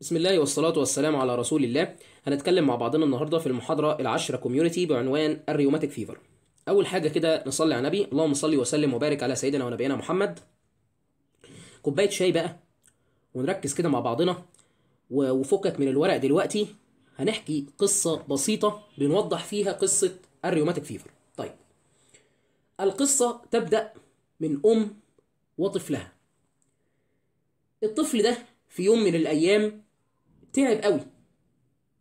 بسم الله والصلاة والسلام على رسول الله هنتكلم مع بعضنا النهاردة في المحاضرة العشرة كوميونيتي بعنوان الريوماتيك فيفر أول حاجة كده نصلي على النبي اللهم صلي وسلم وبارك على سيدنا ونبينا محمد كوباية شاي بقى ونركز كده مع بعضنا وفكك من الورق دلوقتي هنحكي قصة بسيطة بنوضح فيها قصة الريوماتيك فيفر طيب القصة تبدأ من أم وطفلها الطفل ده في يوم من الأيام تعب قوي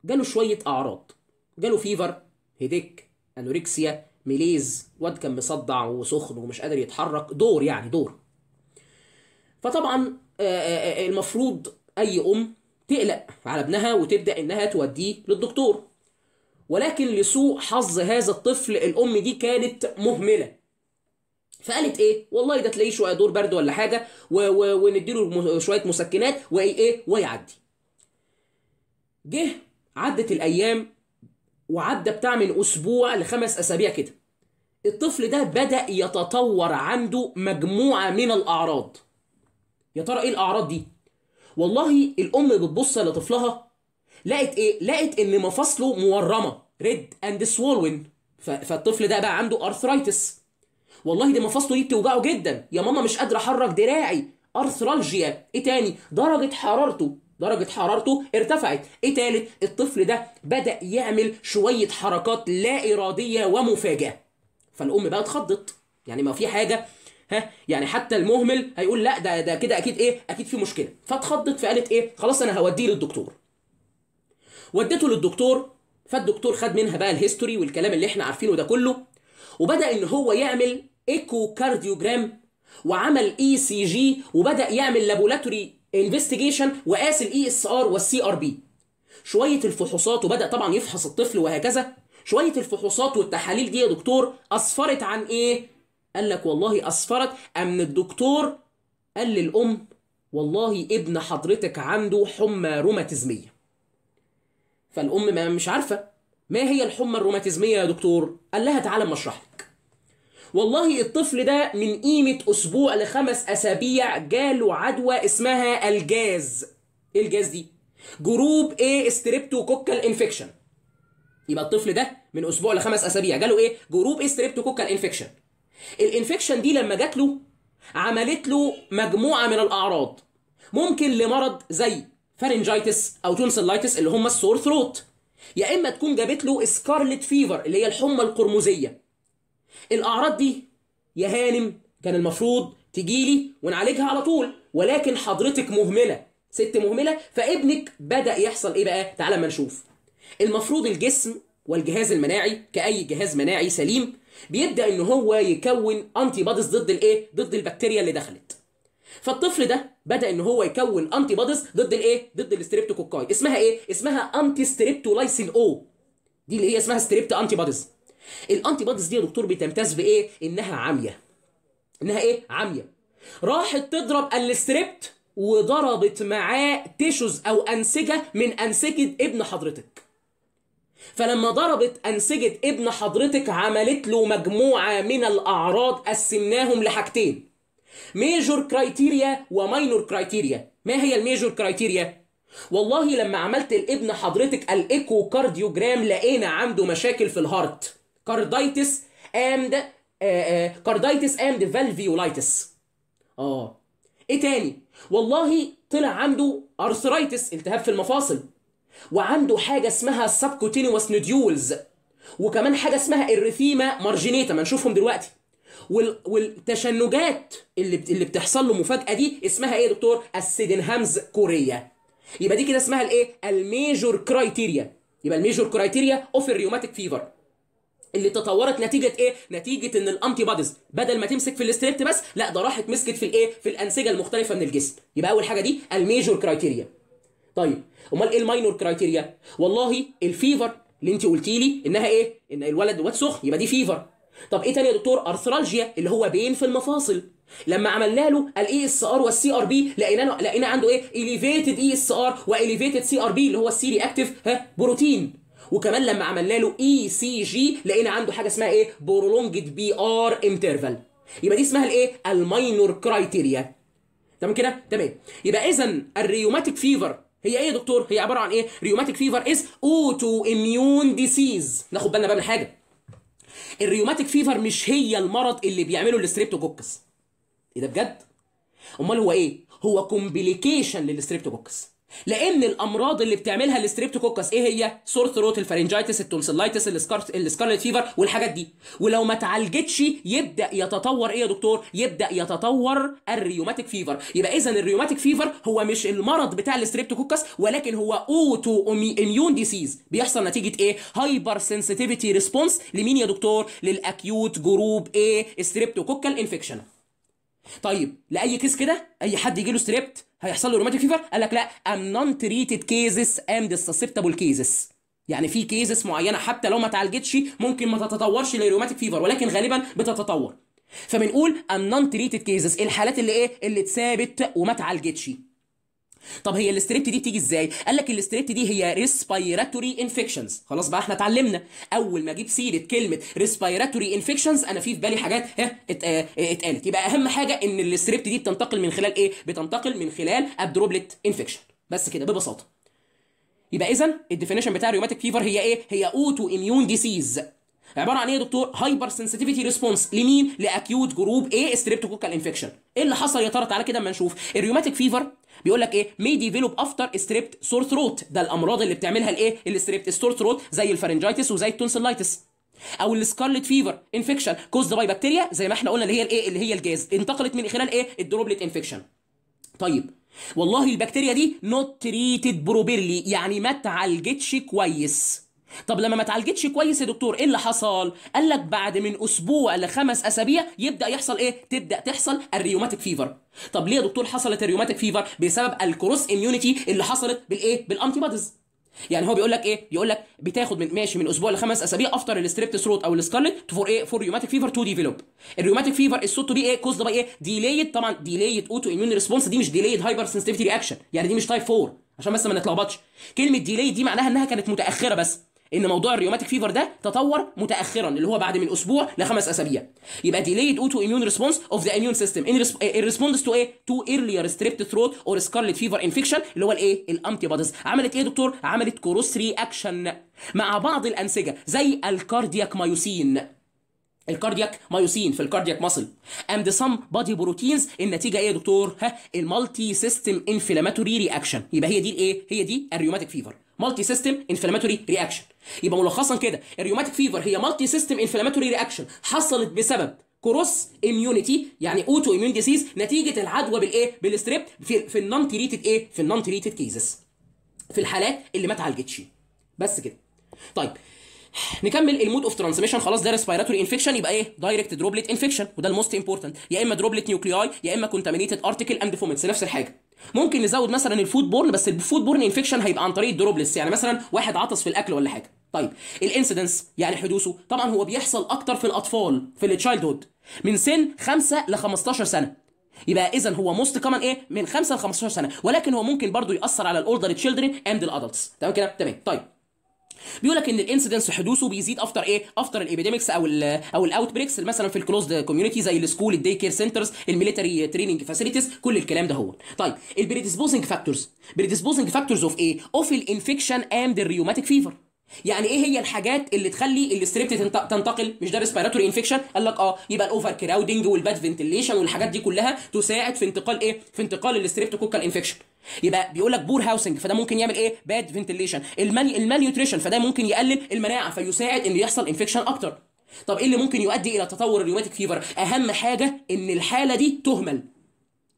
جاله شويه اعراض جاله فيفر هيديك انوريكسيا ميليز واد كان مصدع وسخن ومش قادر يتحرك دور يعني دور فطبعا آه، آه، آه، المفروض اي ام تقلق على ابنها وتبدا انها توديه للدكتور ولكن لسوء حظ هذا الطفل الام دي كانت مهمله فقالت ايه والله ده تلاقيه شويه دور برد ولا حاجه ونديله شويه مسكنات وايه ايه ويعدي جه عدت الايام وعدى بتاع من اسبوع لخمس اسابيع كده الطفل ده بدا يتطور عنده مجموعه من الاعراض يا ترى ايه الاعراض دي والله الام بتبص لطفلها لقت ايه لقت ان مفاصله مورمه ريد اند سوولن فالطفل ده بقى عنده ارثرايتس والله دي مفاصله دي بتوجعه جدا يا ماما مش قادره احرك دراعي ارثرالجيا ايه تاني درجه حرارته درجة حرارته ارتفعت ايه تالت الطفل ده بدأ يعمل شوية حركات لا إرادية ومفاجأة فالأم بقى اتخضت يعني ما في حاجة ها يعني حتى المهمل هيقول لا ده ده كده اكيد ايه اكيد في مشكله فاتخضت فقالت ايه خلاص انا هوديه للدكتور ودته للدكتور فالدكتور خد منها بقى الهيستوري والكلام اللي احنا عارفينه ده كله وبدا ان هو يعمل ايكو كارديوجرام وعمل اي سي جي وبدا يعمل لابولاتوري انفستيجيشن وقاس الاي اس e ار والسي ار بي شويه الفحوصات وبدا طبعا يفحص الطفل وهكذا شويه الفحوصات والتحاليل دي يا دكتور اسفرت عن ايه قال لك والله اسفرت ام الدكتور قال للام والله ابن حضرتك عنده حمى روماتيزميه فالام ما مش عارفه ما هي الحمى الروماتيزميه يا دكتور قال لها تعالى اما اشرح لك والله الطفل ده من قيمة أسبوع لخمس أسابيع جاله عدوى اسمها الجاز إيه الجاز دي؟ جروب إيه كوكال إنفكشن يبقى الطفل ده من أسبوع لخمس أسابيع جاله إيه؟ جروب إيه كوكال إنفكشن الإنفكشن دي لما جات له عملت له مجموعة من الأعراض ممكن لمرض زي فارنجيتس أو تونسلايتس اللي هم السور ثروت يا اما تكون جابت له سكارلت فيفر اللي هي الحمى القرمزيه الاعراض دي يا هانم كان المفروض تجيلي ونعالجها على طول ولكن حضرتك مهمله ست مهمله فابنك بدا يحصل ايه بقى تعالى ما نشوف المفروض الجسم والجهاز المناعي كاي جهاز مناعي سليم بيبدا ان هو يكون انتي بادز ضد الايه ضد البكتيريا اللي دخلت فالطفل ده بدا ان هو يكون انتي بادز ضد الايه ضد الستريبتوكوكاي اسمها ايه اسمها انتي ستريبتولايسين او دي اللي هي اسمها ستريبت انتي بادز الانتي بوديز دي يا دكتور بتمتاز بايه انها عاميه انها ايه عاميه راحت تضرب الستريبت وضربت معاه تيشوز او انسجه من انسجه ابن حضرتك فلما ضربت انسجه ابن حضرتك عملت له مجموعه من الاعراض قسمناهم لحاجتين ميجور كرايتيريا وماينور كرايتيريا ما هي الميجور كرايتيريا والله لما عملت لابن حضرتك الايكو كارديوجرام لقينا عنده مشاكل في الهارت كاردايتس اند كاردايتس اند فالفيولايتس اه ايه تاني والله طلع عنده ارثرايتس التهاب في المفاصل وعنده حاجه اسمها سبكوتينوس نوديولز وكمان حاجه اسمها الريثيما مارجينيتا ما نشوفهم دلوقتي والتشنجات اللي اللي بتحصل له مفاجاه دي اسمها ايه يا دكتور السيدنهامز كوريه يبقى دي كده اسمها الايه الميجور كرايتيريا يبقى الميجور كرايتيريا اوف الريوماتيك فيفر اللي تطورت نتيجه ايه نتيجه ان الانتي بادز بدل ما تمسك في الاستريبت بس لا ده راحت مسكت في الايه في الانسجه المختلفه من الجسم يبقى اول حاجه دي الميجور كرايتيريا طيب امال ايه الماينور كرايتيريا والله الفيفر اللي انت قلتي لي انها ايه ان الولد واد سخن يبقى دي فيفر طب ايه تاني يا دكتور ارثرالجيا اللي هو بين في المفاصل لما عملنا له الاي اس e ار والسي ار بي لقينا لقينا عنده ايه اليفيتد اي اس ار واليفيتد سي ار بي اللي هو السي رياكتف ها بروتين وكمان لما عملنا له اي سي جي لقينا عنده حاجه اسمها ايه برولونجد بي ار انترفال يبقى دي اسمها الايه الماينور كرايتيريا تمام كده تمام يبقى اذا الريوماتيك فيفر هي ايه يا دكتور هي عباره عن ايه ريوماتيك فيفر از اوتو اميون ديسيز ناخد بالنا بقى من حاجه الريوماتيك فيفر مش هي المرض اللي بيعمله الاستريبتوكوكس ايه ده بجد امال هو ايه هو كومبليكيشن للاستريبتوكوكس لان الامراض اللي بتعملها الاستريبتوكوكس ايه هي سور ثروت الفارينجايتس التونسيلايتس السكارلت فيفر والحاجات دي ولو ما اتعالجتش يبدا يتطور ايه يا دكتور يبدا يتطور الريوماتيك فيفر يبقى اذا الريوماتيك فيفر هو مش المرض بتاع الاستريبتوكوكس ولكن هو اوتو اميون ديسيز بيحصل نتيجه ايه هايبر سنسيتيفيتي ريسبونس لمين يا دكتور للاكيوت جروب ايه استريبتوكوكال انفكشن طيب لاي كيس كده اي حد يجي له ستريبت هيحصل له روماتيك فيفر قال لك لا ام نون تريتد كيسز اند سسبتبل كيسز يعني في كيسز معينه حتى لو ما اتعالجتش ممكن ما تتطورش لروماتيك فيفر ولكن غالبا بتتطور فبنقول ام نون تريتد كيسز الحالات اللي ايه اللي اتثابت وما اتعالجتش طب هي الاستريبت دي بتيجي ازاي؟ قال لك الاستريبت دي هي ريسبيراتوري انفكشنز، خلاص بقى احنا اتعلمنا، اول ما اجيب سيره كلمه ريسبيراتوري انفكشنز انا في في بالي حاجات ها آه، آه، اتقالت، يبقى اهم حاجه ان الاستريبت دي بتنتقل من خلال ايه؟ بتنتقل من خلال ابدروبلت انفكشن، بس كده ببساطه. يبقى اذا الديفينيشن بتاع الريوماتيك فيفر هي ايه؟ هي اوتو اميون ديسيز. عباره عن ايه يا دكتور؟ هايبر سنسيتيفيتي ريسبونس لمين؟ لاكيوت جروب ايه؟ ستريبتوكوكال انفكشن. ايه اللي حصل يا ترى؟ تعالى كده اما نشوف، الريوماتيك فيفر بيقول لك ايه مي ديفلوب افتر ستريبت سور ثروت ده الامراض اللي بتعملها الايه الستريبت سور ثروت زي الفرنجايتس وزي التونسيلايتس او السكارلت فيفر انفكشن كوزد باي بكتيريا زي ما احنا قلنا اللي هي الايه اللي هي الجاز انتقلت من خلال ايه الدروبلت انفكشن طيب والله البكتيريا دي نوت تريتد بروبرلي يعني ما اتعالجتش كويس طب لما ما اتعالجتش كويس يا دكتور ايه اللي حصل قال لك بعد من اسبوع لخمس اسابيع يبدا يحصل ايه تبدا تحصل الريوماتيك فيفر طب ليه يا دكتور حصلت الريوماتيك فيفر بسبب الكروس اميونيتي اللي حصلت بالايه بالانتي بوديز يعني هو بيقول لك ايه بيقول لك بتاخد من ماشي من اسبوع لخمس اسابيع افتر الستريبت ثروت او السكارلت فور ايه فور ريوماتيك فيفر تو ديفلوب الريوماتيك فيفر تو بي ايه كوز باي ايه ديليت طبعا ديليت اوتو اميون ريسبونس دي مش ديليت هايبر سنسيتيفيتي رياكشن يعني دي مش تايب 4 عشان بس ما نتلخبطش كلمه ديليت دي معناها انها كانت متاخره بس ان موضوع الريوماتيك فيفر ده تطور متاخرا اللي هو بعد من اسبوع لخمس اسابيع يبقى delayed اوتو immune ريسبونس اوف ذا immune سيستم ان response to ايه تو earlier strep throat or scarlet fever infection اللي هو الايه الانتي بوديز عملت ايه يا دكتور عملت كروس رياكشن مع بعض الانسجه زي الكاردياك مايوسين الكاردياك مايوسين في الكاردياك ماسل اند سم بادي بروتينز النتيجه ايه يا دكتور ها المالتي سيستم انفلاماتوري رياكشن يبقى هي دي الايه هي دي الريوماتيك فيفر مالتي سيستم انفلاماتوري رياكشن يبقى ملخصا كده الريوماتيك فيفر هي مالتي سيستم انفلاماتوري رياكشن حصلت بسبب كروس اميونيتي يعني اوتو اميون ديسيز نتيجه العدوى بالايه بالستريب في في النون تريتد ايه في النون تريتد كيزز في الحالات اللي ما اتعالجتش بس كده طيب نكمل المود اوف ترانسميشن خلاص ده ريسبيراتوري انفكشن يبقى ايه دايركت دروبلت انفكشن وده الموست امبورتنت يا اما دروبلت نيوكلياي يا اما كونتامينيتد ارتكل اند فومنتس نفس الحاجه ممكن نزود مثلا الفود بورن بس الفود بورن انفكشن هيبقى عن طريق الدروبلتس يعني مثلا واحد عطس في الاكل ولا حاجه طيب الانسيدنس يعني حدوثه طبعا هو بيحصل اكتر في الاطفال في هود من سن 5 ل 15 سنه يبقى اذا هو موست كمان ايه من 5 ل 15 سنه ولكن هو ممكن برضو ياثر على الاولدر تشيلدرن اند الادلتس تمام كده تمام طيب بيقول لك ان الانسيدنس حدوثه بيزيد افتر ايه افتر الابيديمكس او الـ او الاوت بريكس مثلا في الكلوزد كوميونيتي زي السكول الدي كير سنترز الميليتري تريننج فاسيلتيز كل الكلام ده هو طيب البريديسبوزنج فاكتورز بريديسبوزنج فاكتورز اوف ايه اوف الانفكشن اند الريوماتيك فيفر يعني ايه هي الحاجات اللي تخلي الاستريبت تنتقل مش ده ريسبيراتوري انفكشن قال لك اه يبقى الاوفر كراودنج والباد فنتليشن والحاجات دي كلها تساعد في انتقال ايه في انتقال الاستريبت كوكال انفكشن يبقى بيقول لك بور هاوسنج فده ممكن يعمل ايه باد فنتليشن المال فده ممكن يقلل المناعه فيساعد ان يحصل انفكشن اكتر طب ايه اللي ممكن يؤدي الى تطور الريوماتيك فيفر اهم حاجه ان الحاله دي تهمل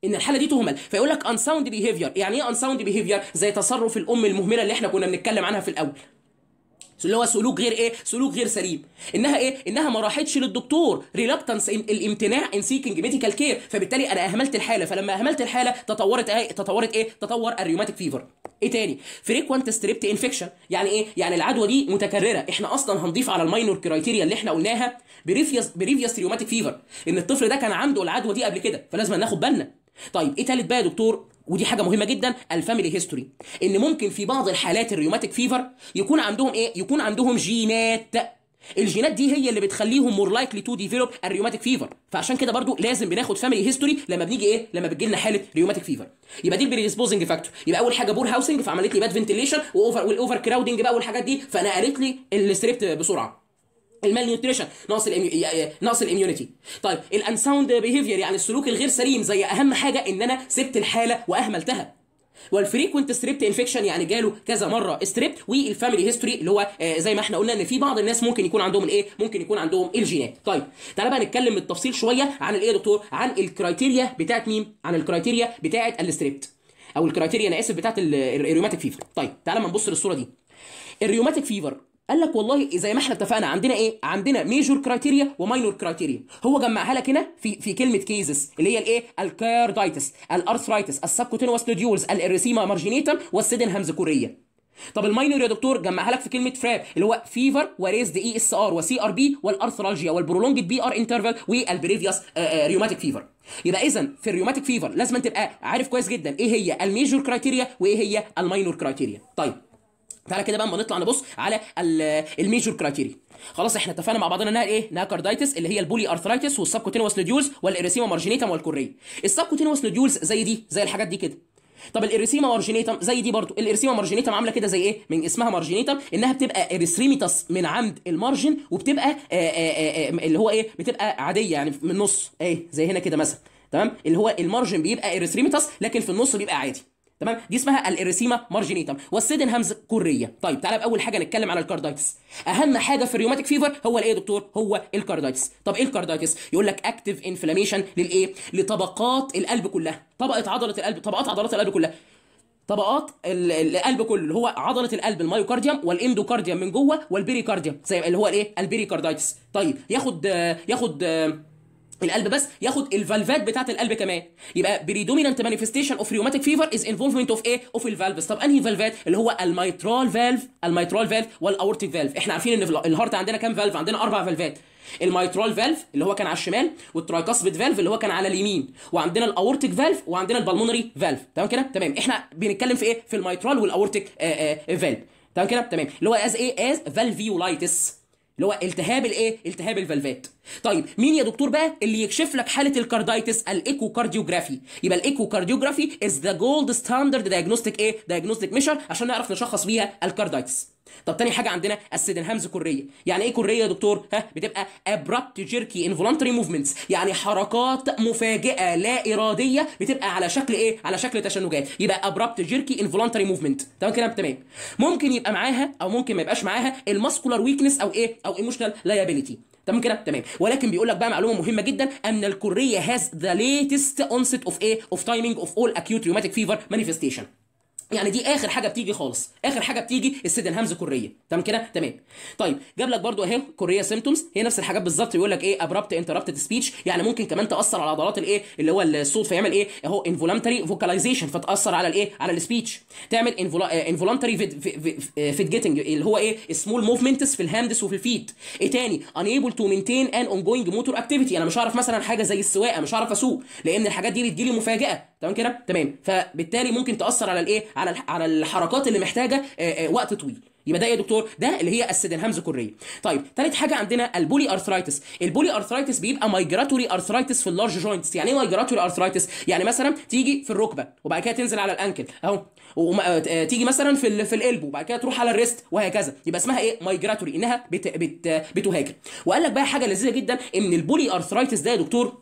ان الحاله دي تهمل فيقول لك انساوند بيهيفير يعني ايه انساوند بيهيفير زي تصرف الام المهمله اللي احنا كنا بنتكلم عنها في الاول اللي هو سلوك غير ايه سلوك غير سليم انها ايه انها ما راحتش للدكتور ريلاكتنس الامتناع ان سيكينج ميديكال كير فبالتالي انا اهملت الحاله فلما اهملت الحاله تطورت ايه تطورت ايه تطور الريوماتيك فيفر ايه تاني فريكونت ستريبت انفكشن يعني ايه يعني العدوى دي متكرره احنا اصلا هنضيف على الماينور كرايتيريا اللي احنا قلناها بريفيوس بريفيوس ريوماتيك فيفر ان الطفل ده كان عنده العدوى دي قبل كده فلازم ناخد بالنا طيب ايه تالت بقى يا دكتور ودي حاجه مهمه جدا الفاميلي هيستوري ان ممكن في بعض الحالات الريوماتيك فيفر يكون عندهم ايه يكون عندهم جينات الجينات دي هي اللي بتخليهم مور لايكلي تو ديفلوب الريوماتيك فيفر فعشان كده برضو لازم بناخد فاميلي هيستوري لما بنيجي ايه لما بتجي لنا حاله ريوماتيك فيفر يبقى دي البريديسبوزنج فاكتور يبقى اول حاجه بور هاوسنج فعملت لي باد فنتيليشن واوفر والاوفر كراودنج بقى والحاجات دي فنقلت لي الستريبت بسرعه المال نيوتريشن نقص الامي... نقص الاميونيتي طيب الانساوند بيهيفير يعني السلوك الغير سليم زي اهم حاجه ان انا سبت الحاله واهملتها والفريكوينت ستريبت انفكشن يعني جاله كذا مره ستريبت والفاميلي هيستوري اللي هو آه، زي ما احنا قلنا ان في بعض الناس ممكن يكون عندهم الايه ممكن يكون عندهم الجينات طيب تعالى بقى نتكلم بالتفصيل شويه عن الايه يا دكتور عن الكرايتيريا بتاعت مين عن الكرايتيريا بتاعت الستريبت او الكرايتيريا انا اسف بتاعت الريوماتيك فيفر طيب تعالى ما نبص للصوره دي الريوماتيك فيفر قال لك والله زي ما احنا اتفقنا عندنا ايه عندنا ميجور كرايتيريا وماينور كرايتيريا هو جمعها لك هنا في في كلمه كيزز اللي هي الايه الكاردايتس الارثرايتس السبكوتينوس نوديولز الاريسيما مارجينيتم والسيدن همزكوريه طب الماينور يا دكتور جمعها لك في كلمه فراب اللي هو فيفر وريزد اي اس ار وسي ار بي والارثرالجيا والبرولونجد بي ار انترفال والبريفيوس ريوماتيك آه، فيفر آه، يبقى اذا في الريوماتيك فيفر لازم تبقى عارف كويس جدا ايه هي الميجور كرايتيريا وايه هي الماينور كرايتيريا طيب تعالى كده بقى اما نطلع نبص على الميجور كرايتيريا خلاص احنا اتفقنا مع بعضنا انها ايه انها كاردايتس اللي هي البولي ارثرايتس والسبكوتينوس نوديولز والاريسيما مارجينيتم والكوريه السبكوتينوس نوديولز زي دي زي الحاجات دي كده طب الاريسيما مارجينيتم زي دي برضو الاريسيما مارجينيتم عامله كده زي ايه من اسمها مارجينيتم انها بتبقى اريثريميتس من عند المارجن وبتبقى آآ آه، آآ آه، آآ آه، اللي هو ايه بتبقى عاديه يعني من النص ايه زي هنا كده مثلا تمام اللي هو المارجن بيبقى اريثريميتس لكن في النص بيبقى عادي تمام دي اسمها الاريسيما مارجينيتم والسيدنهامز كوريه طيب تعالى باول حاجه نتكلم على الكاردايتس اهم حاجه في الريوماتيك فيفر هو الايه يا دكتور هو الكاردايتس طب ايه الكاردايتس يقول لك اكتف انفلاميشن للايه لطبقات القلب كلها طبقه عضله القلب طبقات عضلات القلب كلها طبقات القلب كله اللي هو عضله القلب المايوكارديوم والاندوكارديوم من جوه والبيريكارديوم زي اللي هو الايه البيريكاردايتس طيب ياخد ياخد القلب بس ياخد الفالفات بتاعه القلب كمان يبقى بريدومينانت مانيفستيشن اوف ريوماتيك فيفر از انفولفمنت اوف ايه اوف الفالفز طب انهي فالفات اللي هو الميترال فالف الميترال فالف والاورتيك فالف احنا عارفين ان الهارت عندنا كام فالف عندنا اربع فالفات الميترال فالف اللي هو كان على الشمال والترايكاسبيد فالف اللي هو كان على اليمين وعندنا الاورتيك فالف وعندنا البلمونري فالف تمام كده تمام احنا بنتكلم في ايه في الميترال والاورتيك فالف آه، آه، آه، تمام كده تمام اللي هو از ايه از فالفيولايتس اللي هو التهاب الايه التهاب الفالفات طيب مين يا دكتور بقى اللي يكشف لك حاله الكاردايتس الايكو كارديوجرافي يبقى الايكو كارديوجرافي از ذا جولد ستاندرد دايجنوستيك ايه دايجنوستيك ميشر عشان نعرف نشخص بيها الكاردايتس طب تاني حاجه عندنا السيدنهامز كوريه يعني ايه كوريه يا دكتور ها بتبقى ابربت جيركي انفولنتري موفمنتس يعني حركات مفاجئه لا اراديه بتبقى على شكل ايه على شكل تشنجات يبقى ابربت جيركي انفولنتري موفمنت تمام كده تمام ممكن يبقى معاها او ممكن ما يبقاش معاها الماسكولار ويكنس او ايه او ايموشنال لايابيليتي تمام كده تمام ولكن بيقول لك بقى معلومه مهمه جدا ان الكوريه هاز ذا ليتست اونست اوف ايه اوف تايمينج اوف اول اكيوت rheumatic فيفر مانيفيستيشن يعني دي اخر حاجه بتيجي خالص اخر حاجه بتيجي السيدن هامز كوريه تمام كده تمام طيب جاب لك برده اهي كوريه سيمتومز هي نفس الحاجات بالظبط يقول لك ايه ابربت انتربتد سبيتش يعني ممكن كمان تاثر على عضلات الايه اللي هو الصوت فيعمل ايه اهو انفولنتري فوكاليزيشن فتاثر على الايه على السبيتش تعمل انفولنتري فيت جيتنج اللي هو ايه سمول موفمنتس في الهاندس وفي الفيت ايه تاني انيبل تو مينتين ان اون جوينج موتور اكتيفيتي انا مش هعرف مثلا حاجه زي السواقه مش هعرف اسوق لان الحاجات دي بتجيلي مفاجاه تمام كده تمام فبالتالي ممكن تاثر على الايه على على الحركات اللي محتاجه وقت طويل يبقى ده يا دكتور ده اللي هي السيدنهامز كوريه طيب ثالث حاجه عندنا البولي ارثرايتس البولي ارثرايتس بيبقى مايجراتوري ارثرايتس في اللارج جوينتس يعني ايه مايجراتوري ارثرايتس يعني مثلا تيجي في الركبه وبعد كده تنزل على الانكل اهو وتيجي مثلا في ال في القلب وبعد كده تروح على الريست وهكذا يبقى اسمها ايه مايجراتوري انها بت بت بتهاجر وقال لك بقى حاجه لذيذه جدا ان البولي ارثرايتس ده يا دكتور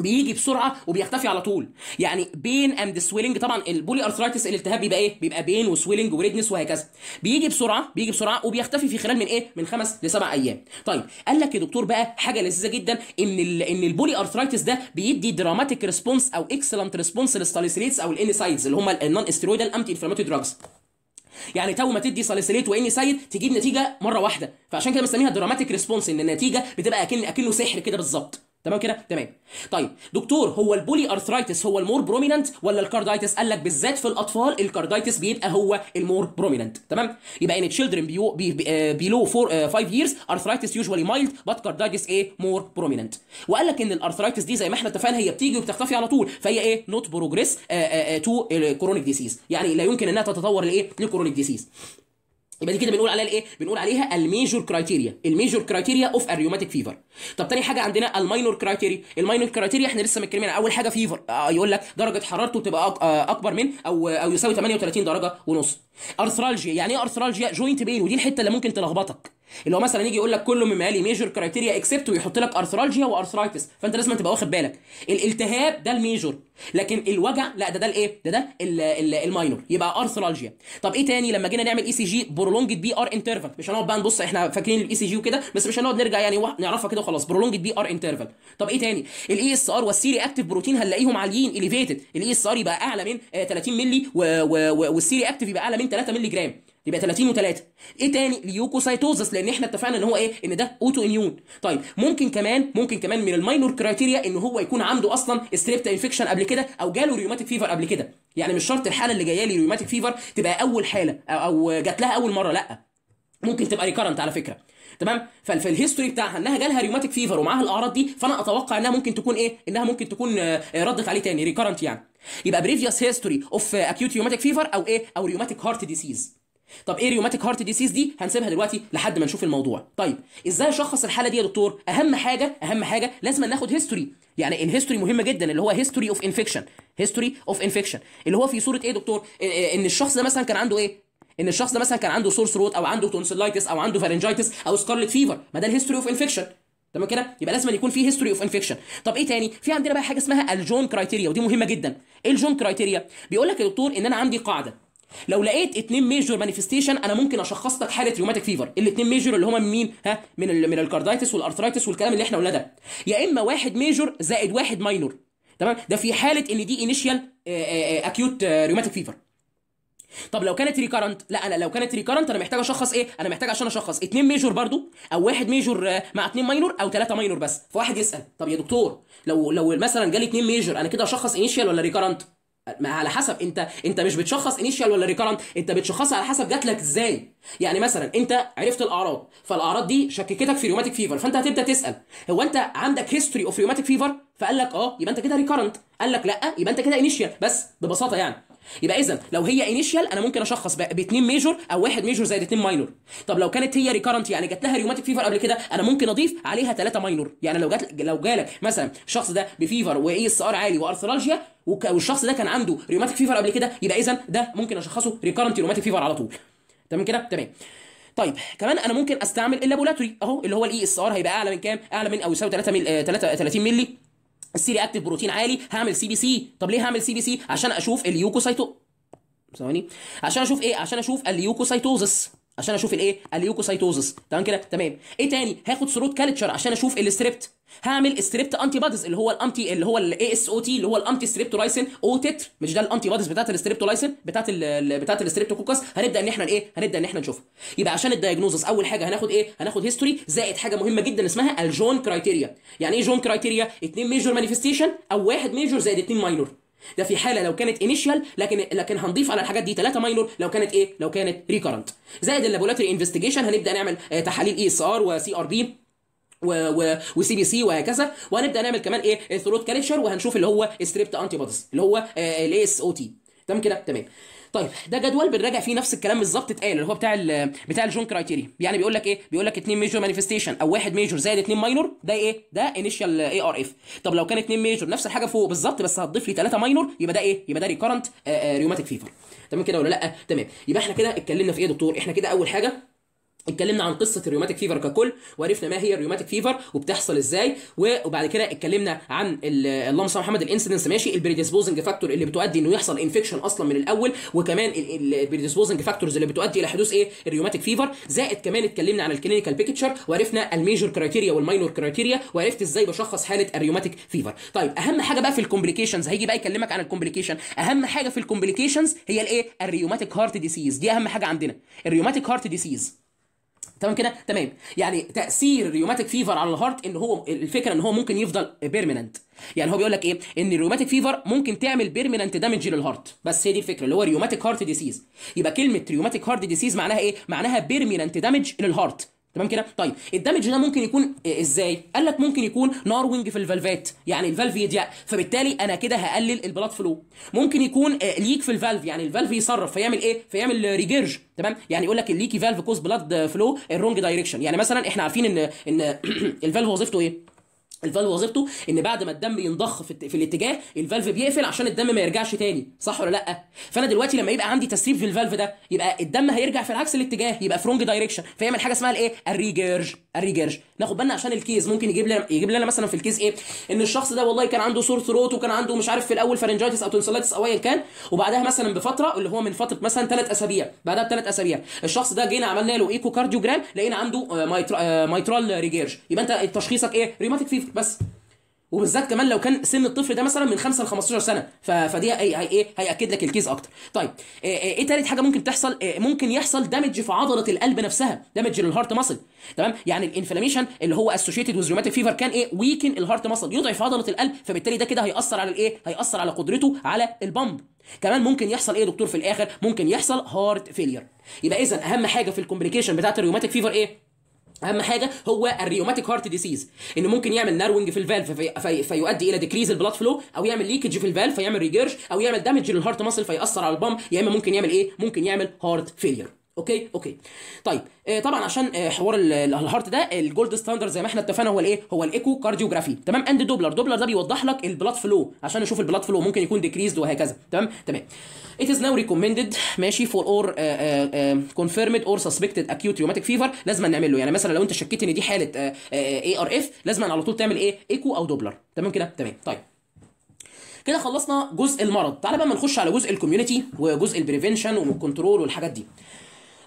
بيجي بسرعه وبيختفي على طول يعني بين اند سويلنج طبعا البولي ارثرايتس الالتهاب بيبقى ايه بيبقى بين وسويلنج وريدنس وهكذا بيجي بسرعه بيجي بسرعه وبيختفي في خلال من ايه من خمس لسبع ايام طيب قال لك يا دكتور بقى حاجه لذيذه جدا ان ان البولي ارثرايتس ده بيدي دراماتيك ريسبونس او اكسلنت ريسبونس للساليسيليتس او الانسايدز اللي هم النون استيرويدال امتي انفلاماتوري دراجز يعني تو ما تدي ساليسيليت سايد تجيب نتيجه مره واحده فعشان كده بنسميها دراماتيك ريسبونس ان النتيجه بتبقى اكن اكنه سحر كده بالظبط تمام كده تمام طيب دكتور هو البولي ارثرايتس هو المور بروميننت ولا الكاردايتس قال لك بالذات في الاطفال الكاردايتس بيبقى هو المور بروميننت تمام يبقى ان تشيلدرن بيو بيلو 5 ييرز ارثرايتس يوجوالي مايلد بات كاردايتس ايه مور بروميننت وقال لك ان الارثرايتس دي زي ما احنا اتفقنا هي بتيجي وبتختفي على طول فهي ايه نوت بروجريس تو كرونيك ديسيز يعني لا يمكن انها تتطور لايه لكرونيك ديسيز يبقى دي كده بنقول عليها الايه؟ بنقول عليها الميجور كرايتيريا، الميجور كرايتيريا اوف الريوماتيك فيفر. طب تاني حاجه عندنا الماينور كرايتيريا، الماينور كرايتيريا احنا لسه متكلمين اول حاجه فيفر آه يقول لك درجه حرارته تبقى آه، اكبر من او او يساوي 38 درجه ونص. ارثرالجيا، يعني ايه ارثرالجيا؟ جوينت بين ودي الحته اللي ممكن تلخبطك. اللي هو مثلا يجي يقول لك كله يلي ميجور كرايتيريا اكسبت ويحط لك ارثرالجيا وارثرايتس فانت لازم تبقى واخد بالك الالتهاب ده الميجور لكن الوجع لا ده ده الايه ده ده الماينور يبقى ارثرالجيا طب ايه تاني لما جينا نعمل اي سي جي برولونجد بي ار انترفال مش هنقعد بقى نبص احنا فاكرين الاي سي e جي وكده بس مش هنقعد نرجع يعني نعرفها كده وخلاص برولونجد بي ار انترفال طب ايه تاني الاي اس ار والسيري اكتف بروتين هنلاقيهم عاليين اليفيتد الاي اس ار يبقى اعلى من 30 آه، مللي والسيري اكتف يبقى اعلى من 3 مللي جرام يبقى 30 و3 ايه تاني ليوكوسايتوزس لان احنا اتفقنا ان هو ايه ان ده اوتو اميون طيب ممكن كمان ممكن كمان من الماينور كرايتيريا ان هو يكون عنده اصلا ستريبتا انفكشن قبل كده او جاله ريوماتيك فيفر قبل كده يعني مش شرط الحاله اللي جايه لي ريوماتيك فيفر تبقى اول حاله او جات لها اول مره لا ممكن تبقى ريكارنت على فكره تمام ففي الهيستوري بتاعها انها جالها ريوماتيك فيفر ومعاها الاعراض دي فانا اتوقع انها ممكن تكون ايه انها ممكن تكون آه، ردت عليه تاني ريكارنت يعني يبقى بريفيوس هيستوري اوف اكيوت ريوماتيك فيفر او ايه او ريوماتيك هارت ديزيز طب ايه ريوماتيك هارت ديسيز دي هنسيبها دلوقتي لحد ما نشوف الموضوع طيب ازاي اشخص الحاله دي يا دكتور اهم حاجه اهم حاجه لازم ناخد هيستوري يعني الهيستوري مهمه جدا اللي هو هيستوري اوف انفكشن هيستوري اوف انفكشن اللي هو في صوره ايه دكتور ان الشخص ده مثلا كان عنده ايه ان الشخص ده مثلا كان عنده سورس روت او عنده تونسيلايتس او عنده فارنجايتس او سكارلت فيفر ما ده الهيستوري اوف انفكشن تمام كده يبقى لازم يكون في هيستوري اوف انفكشن طب ايه تاني في عندنا بقى حاجه اسمها الجون كرايتيريا ودي مهمه جدا ايه الجون كرايتيريا بيقول لك يا دكتور ان انا عندي قاعده لو لقيت اتنين ميجور مانيفستيشن انا ممكن اشخص لك حاله روماتيك فيفر الاتنين ميجور اللي هما من مين ها من من الكاردايتس والارثرايتس والكلام اللي احنا قلنا ده يا اما واحد ميجور زائد واحد ماينور تمام ده في حاله ان دي انيشيال اكيوت روماتيك فيفر طب لو كانت ريكارنت لا انا لو كانت ريكارنت انا محتاج اشخص ايه انا محتاج عشان اشخص اتنين ميجور برضو او واحد ميجور آه، مع اتنين ماينور او ثلاثه ماينور بس فواحد يسال طب يا دكتور لو لو مثلا جالي اتنين ميجور انا كده اشخص انيشيال ولا ريكارنت ما على حسب انت انت مش بتشخص انيشال ولا ريكارنت انت بتشخصها على حسب جات لك ازاي يعني مثلا انت عرفت الاعراض فالاعراض دي شككتك في روماتيك فيفر فانت هتبدا تسال هو انت عندك هيستوري اوف روماتيك فيفر فقال لك اه يبقى انت كده ريكارنت قال لك لا يبقى انت كده انيشال بس ببساطه يعني يبقى اذا لو هي انيشال انا ممكن اشخص باثنين ميجور او واحد ميجور زائد اثنين ماينور طب لو كانت هي ريكارنت يعني جات لها ريوماتيك فيفر قبل كده انا ممكن اضيف عليها ثلاثه ماينور يعني لو جات لو جالك مثلا الشخص ده بفيفر واي اس ار عالي وارثرالجيا والشخص ده كان عنده ريوماتيك فيفر قبل كده يبقى اذا ده ممكن اشخصه ريكارنت ريوماتيك فيفر على طول تمام كده تمام طيب كمان انا ممكن استعمل اللابولاتوري اهو اللي هو الاي اس e ار هيبقى اعلى من كام اعلى من او يساوي 3 مل... 33 مللي السيري اكتيف بروتين عالي هعمل سي بي سي طب ليه هعمل سي بي سي عشان اشوف اليوكوسايتو ثواني عشان اشوف ايه عشان اشوف اليوكوسايتوزس عشان اشوف الايه الليوكوسايتوزس تمام كده تمام ايه تاني هاخد سروت كالتشر عشان اشوف الستريبت هعمل ستريبت انتي بادز اللي هو الانتي اللي هو الاي اس او تي اللي هو الانتي ستريبتولايسين او تتر مش ده الانتي بادز بتاعت الستريبتولايسين بتاعت بتاعه بتاعت الستريبتوكوكس هنبدا ان احنا الايه هنبدا ان احنا نشوفها يبقى عشان الدايجنوزس اول حاجه هناخد ايه هناخد هيستوري زائد حاجه مهمه جدا اسمها الجون كرايتيريا يعني ايه جون كرايتيريا اثنين ميجور مانيفستيشن او واحد ميجور زائد اثنين ماينور ده في حاله لو كانت انيشال لكن لكن هنضيف على الحاجات دي 3 ماينور لو كانت ايه لو كانت ريكرنت زائد اللابوراتوري انفستيجيشن هنبدا نعمل آه، تحاليل اي اس ار وسي ار بي وسي بي سي وهكذا وهنبدا نعمل كمان ايه ثروت كالتشر وهنشوف اللي هو ستريبت انتي بوديز اللي هو الاي اس او تي تمام كده تمام طيب ده جدول بنراجع فيه نفس الكلام بالظبط اتقال اللي هو بتاع بتاع الجون كرايتيريا يعني بيقول لك ايه بيقول لك اثنين ميجور مانيفستيشن او واحد ميجور زائد اثنين ماينور ده ايه ده انيشال اي ار اف طب لو كان اثنين ميجور نفس الحاجه فوق بالظبط بس هتضيف لي ثلاثه ماينور يبقى ده ايه يبقى ده ريكورنت ريوماتيك فيفر تمام كده ولا لا تمام يبقى احنا كده اتكلمنا في ايه يا دكتور احنا كده اول حاجه اتكلمنا عن قصه الريوماتيك فيفر ككل وعرفنا ما هي الريوماتيك فيفر وبتحصل ازاي وبعد كده اتكلمنا عن اللهم صل محمد الانسيدنس ماشي البريديسبوزنج فاكتور اللي بتؤدي انه يحصل انفكشن اصلا من الاول وكمان البريديسبوزنج فاكتورز اللي بتؤدي الى حدوث ايه الريوماتيك فيفر زائد كمان اتكلمنا عن الكلينيكال بيكتشر وعرفنا الميجور كرايتيريا والماينور كرايتيريا وعرفت ازاي بشخص حاله الريوماتيك فيفر طيب اهم حاجه بقى في الكومبليكيشنز هيجي بقى يكلمك عن الكومبليكيشن اهم حاجه في الكومبليكيشنز هي الايه الريوماتيك هارت ديسيز دي اهم حاجه عندنا الريوماتيك هارت ديسيز تمام كده تمام يعني تاثير الريوماتيك فيفر على الهارت ان هو الفكره ان هو ممكن يفضل بيرمننت يعني هو بيقول لك ايه ان الريوماتيك فيفر ممكن تعمل بيرمننت دامج للهارت بس هي دي الفكره اللي هو ريوماتيك هارت ديسيز يبقى كلمه ريوماتيك هارت ديسيز معناها ايه معناها بيرمننت دامج للهارت تمام كده طيب الدمج ده ممكن يكون آه، ازاي قال لك ممكن يكون ناروينج في الفالفات يعني الفالف يضيق فبالتالي انا كده هقلل البلاد فلو ممكن يكون ليك آه، في الفالف يعني الفالف يصرف فيعمل ايه فيعمل ريجيرج تمام يعني يقول لك الليكي فالف كوز بلاد فلو الرونج دايركشن يعني مثلا احنا عارفين ان ان الفالف وظيفته ايه الفالف وظيفته ان بعد ما الدم ينضخ في, في الاتجاه الفالف بيقفل عشان الدم ما يرجعش تاني صح ولا لا فانا دلوقتي لما يبقى عندي تسريب في الفالف ده يبقى الدم هيرجع في العكس الاتجاه يبقى في رونج دايركشن فيعمل حاجه اسمها الايه الريجيرج الريجيرج ناخد بالنا عشان الكيس ممكن يجيب لنا يجيب لنا مثلا في الكيس ايه ان الشخص ده والله كان عنده سور ثروت وكان عنده مش عارف في الاول فارنجايتس او تونسيلايتس او ايا كان وبعدها مثلا بفتره اللي هو من فتره مثلا ثلاث اسابيع بعدها بثلاث اسابيع الشخص ده جينا عملنا له ايكو كارديوجرام لقينا عنده مايترال آه، آه، ريجيرج يبقى انت تشخيصك ايه ريماتيك فيفر الطفل بس وبالذات كمان لو كان سن الطفل ده مثلا من 5 ل 15 سنه فدي ايه هياكد لك الكيس اكتر طيب آه، آه، ايه تالت حاجه ممكن تحصل آه، ممكن يحصل دامج في عضله القلب نفسها دامج للهارت ماسل تمام يعني الانفلاميشن اللي هو اسوشيتد ويز روماتيك فيفر كان ايه ويكن الهارت ماسل يضعف عضله القلب فبالتالي ده كده هياثر على الايه هياثر على قدرته على البامب كمان ممكن يحصل ايه يا دكتور في الاخر ممكن يحصل هارت فيلير يبقى اذا اهم حاجه في الكومبليكيشن بتاعه الروماتيك فيفر ايه اهم حاجه هو الريوماتيك هارت ديسيز انه ممكن يعمل نارونج في الفالف في في فيؤدي الى ديكريز البلاد فلو او يعمل ليكج في الفالف فيعمل ريجيرش او يعمل دامج للهارت ماسل فيأثر على البام يا اما ممكن يعمل ايه ممكن يعمل هارت فيلير اوكي اوكي طيب آه طبعا عشان آه حوار الهارت ده الجولد ستاندرد زي ما احنا اتفقنا هو الايه هو الايكو كارديوجرافي تمام اند دوبلر دوبلر ده بيوضح لك البلاد فلو عشان نشوف البلاد فلو ممكن يكون ديكريزد وهكذا تمام تمام ات از ناو ريكومندد ماشي فور اور كونفيرمد اور سسبكتد اكيوت rheumatic فيفر لازم نعمل له يعني مثلا لو انت شكيت ان دي حاله اي ار اف لازم على طول تعمل ايه ايكو او دوبلر تمام كده تمام طيب كده خلصنا جزء المرض تعالى بقى نخش على جزء الكوميونتي وجزء البريفنشن والكنترول والحاجات دي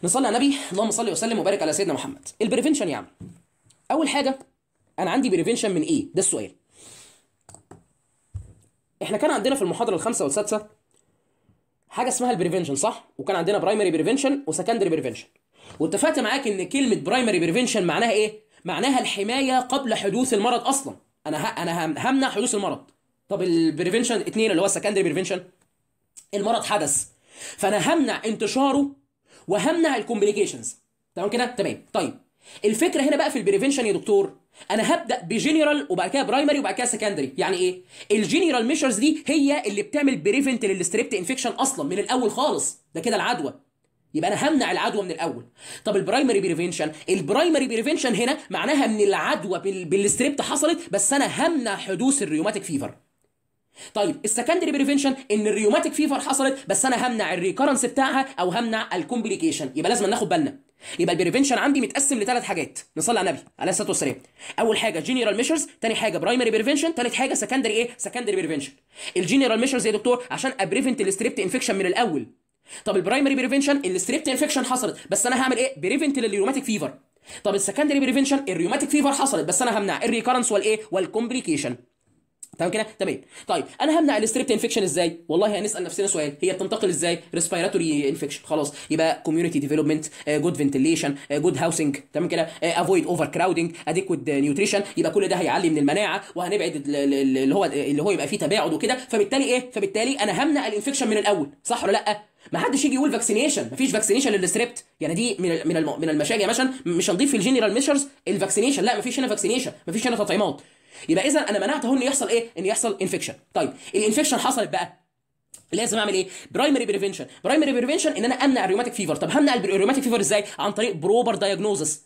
نصلي على النبي اللهم صل وسلم وبارك على سيدنا محمد البريفنشن يا عم اول حاجه انا عندي بريفنشن من ايه ده السؤال احنا كان عندنا في المحاضره الخامسه والسادسه حاجه اسمها البريفنشن صح وكان عندنا برايمري بريفنشن وسكندري بريفنشن واتفقت معاك ان كلمه برايمري بريفنشن معناها ايه معناها الحمايه قبل حدوث المرض اصلا انا ه... انا همنع حدوث المرض طب البريفنشن اتنين اللي هو السكندري بريفنشن المرض حدث فانا همنع انتشاره وهمنع الكومبليكيشنز تمام كده تمام طيب الفكره هنا بقى في البريفنشن يا دكتور انا هبدا بجنرال وبعد كده برايمري وبعد كده سكندري يعني ايه الجنرال ميشرز دي هي اللي بتعمل بريفنت للستريبت انفكشن اصلا من الاول خالص ده كده العدوى يبقى انا همنع العدوى من الاول طب البرايمري بريفنشن البرايمري بريفنشن هنا معناها ان العدوى بالستريبت حصلت بس انا همنع حدوث الريوماتيك فيفر طيب السكندري بريفنشن ان الريوماتيك فيفر حصلت بس انا همنع الريكرنس بتاعها او همنع الكومبليكيشن يبقى لازم ناخد بالنا يبقى البريفنشن عندي متقسم لثلاث حاجات نصلي على النبي عليه الصلاه والسلام اول حاجه جنرال ميشرز ثاني حاجه برايمري بريفنشن ثالث حاجه سكندري ايه سكندري بريفنشن الجنرال ميشرز يا دكتور عشان ابريفنت الستريبت انفكشن من الاول طب البرايمري بريفنشن الستريبت انفكشن حصلت بس انا هعمل ايه بريفنت للريوماتيك فيفر طب السكندري بريفنشن الريوماتيك فيفر حصلت بس انا همنع الريكرنس والايه والكومبليكيشن تمام كده تمام طيب انا همنع الستريبت انفكشن ازاي والله هنسال نفسنا سؤال هي بتنتقل ازاي ريسبيراتوري انفكشن خلاص يبقى كوميونتي ديفلوبمنت جود فنتيليشن جود هاوسنج تمام كده افويد اوفر كراودنج اديكويت نيوتريشن يبقى كل ده هيعلي من المناعه وهنبعد اللي هو اللي هو يبقى فيه تباعد وكده فبالتالي ايه فبالتالي انا همنع الانفكشن من الاول صح ولا لا ما حدش يجي يقول فاكسينيشن مفيش فاكسينيشن للستريبت يعني دي من من من مثلا مش هنضيف في الجنرال ميشرز الفاكسينيشن لا مفيش هنا فاكسينيشن مفيش هنا تطعيمات يبقى اذا انا منعت اهو ان يحصل ايه ان يحصل انفكشن طيب الانفكشن حصلت بقى لازم اعمل ايه برايمري بريفنشن برايمري بريفنشن ان انا امنع الريوماتيك فيفر طب همنع الريوماتيك فيفر ازاي عن طريق بروبر دايجنوزس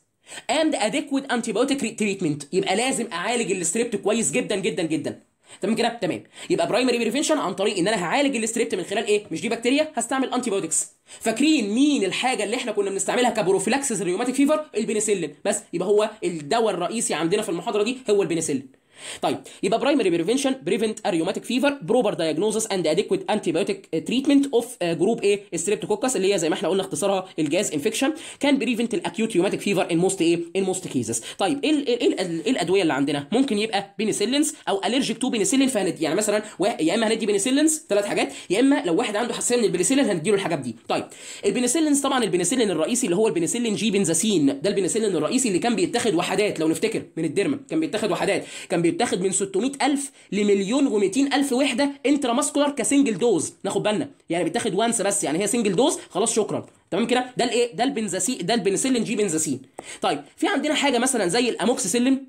اند اديكويت انتيبيوتيك تريتمنت يبقى لازم اعالج الستريبت كويس جدا جدا جدا تمام كده تمام يبقى برايمري بريفنشن عن طريق ان انا هعالج الستريبت من خلال ايه مش دي بكتيريا هستعمل انتي بايوتكس فاكرين مين الحاجه اللي احنا كنا بنستعملها كبروفيلاكسس الريوماتيك فيفر البنسلين بس يبقى هو الدواء الرئيسي عندنا في المحاضره دي هو البنسلين طيب يبقى برايمري بريفنشن بريفنت اريوماتيك فيفر بروبر دايجنوزس اند اديكويت انتي بايوتيك تريتمنت اوف جروب ايه ستريبتوكوكس اللي هي زي ما احنا قلنا اختصارها الجاز انفكشن كان بريفنت الاكيوت يوماتيك فيفر ان موست ايه ان موست كيزز طيب ايه الادويه اللي عندنا ممكن يبقى بينسيلينز او الرجيك تو بينسيلين فهندي يعني مثلا يا اما هندي بينسيلينز ثلاث حاجات يا اما لو واحد عنده حساسيه من هندي له الحاجات دي طيب البينيسيلينز طبعا البينيسيلين الرئيسي اللي هو البينيسيلين جي بنزاسين ده البينيسيلين الرئيسي اللي كان بيتاخد وحدات لو نفتكر من الديرما كان بيتاخد وحدات كان بيتاخد من 600000 لمليون و 200000 وحده انترا ماسكولار كسنجل دوز ناخد بالنا يعني بيتاخد وانس بس يعني هي سنجل دوز خلاص شكرا تمام كده ده الايه ده البنزاسي ده البنسلين جي بنزاسين طيب في عندنا حاجه مثلا زي الاموكسيسيلين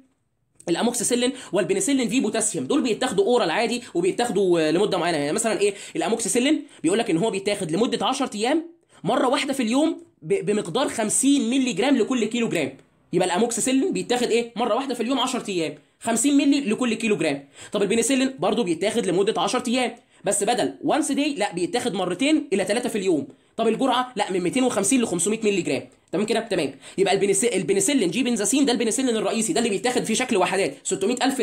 الاموكسيسيلين والبنسلين في بوتاسيوم دول بيتاخدوا اورال عادي وبيتاخدوا لمده معينه يعني مثلا ايه الاموكسيسيلين بيقول لك ان هو بيتاخد لمده 10 ايام مره واحده في اليوم بمقدار 50 مللي جرام لكل كيلو جرام يبقى الاموكسيسيلين بيتاخد ايه مره واحده في اليوم 10 ايام 50 مللي لكل كيلو جرام طب البنسلين برضه بيتاخد لمده 10 ايام بس بدل وانس داي لا بيتاخد مرتين الى ثلاثه في اليوم طب الجرعه لا من 250 ل 500 مللي جرام تمام كده تمام يبقى البنسل... البنسلين جي بنزاسين ده البنسلين الرئيسي ده اللي بيتاخد في شكل وحدات 600000